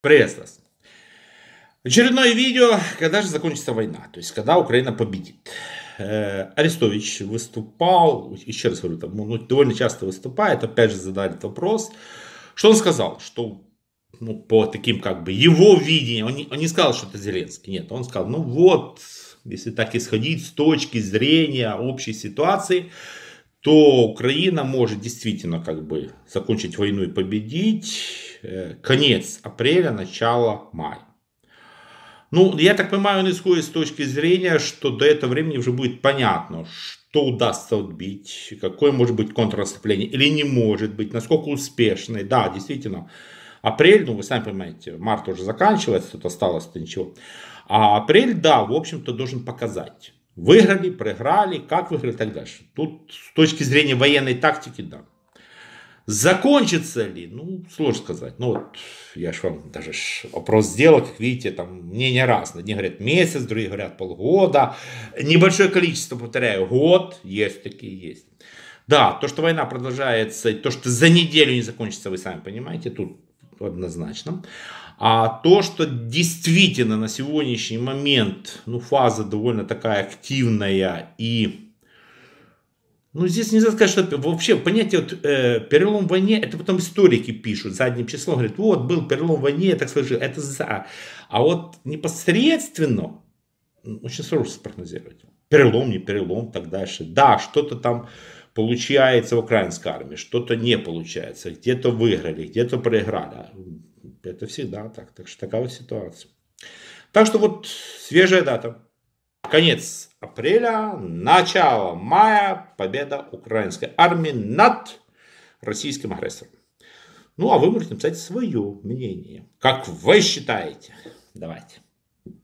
Приветствую вас. Очередное видео, когда же закончится война, то есть когда Украина победит. Э, Арестович выступал, еще раз говорю, там, он ну, довольно часто выступает, опять же задали вопрос. Что он сказал? Что ну, по таким как бы его видениям, он не, он не сказал, что это Зеленский, нет, он сказал, ну вот, если так исходить с точки зрения общей ситуации, то Украина может действительно как бы закончить войну и победить э, конец апреля, начало мая. Ну, я так понимаю, он исходит с точки зрения, что до этого времени уже будет понятно, что удастся отбить, какое может быть контрнаступление или не может быть, насколько успешный Да, действительно, апрель, ну вы сами понимаете, март уже заканчивается, тут осталось-то ничего. А апрель, да, в общем-то, должен показать Выиграли, проиграли, как выиграли и так дальше. Тут с точки зрения военной тактики, да. Закончится ли? Ну, сложно сказать. Ну, вот я же вам даже ж опрос сделал, как видите, там мнение разное. Одни говорят месяц, другие говорят полгода. Небольшое количество, повторяю, год. Есть такие, есть. Да, то, что война продолжается, то, что за неделю не закончится, вы сами понимаете, тут однозначно. А то, что действительно на сегодняшний момент, ну, фаза довольно такая активная и ну, здесь нельзя сказать, что вообще понятие вот, э, перелом в войне, это потом историки пишут задним числом, говорят, вот был перелом в войне, так сложил, это за. А вот непосредственно очень ну, сложно спрогнозировать. Перелом, не перелом, так дальше. Да, что-то там получается в украинской армии, что-то не получается, где-то выиграли, где-то проиграли. Это всегда так, так что такая вот ситуация. Так что вот свежая дата. Конец апреля, начало мая, победа украинской армии над российским агрессором. Ну, а вы можете написать свое мнение. Как вы считаете? Давайте.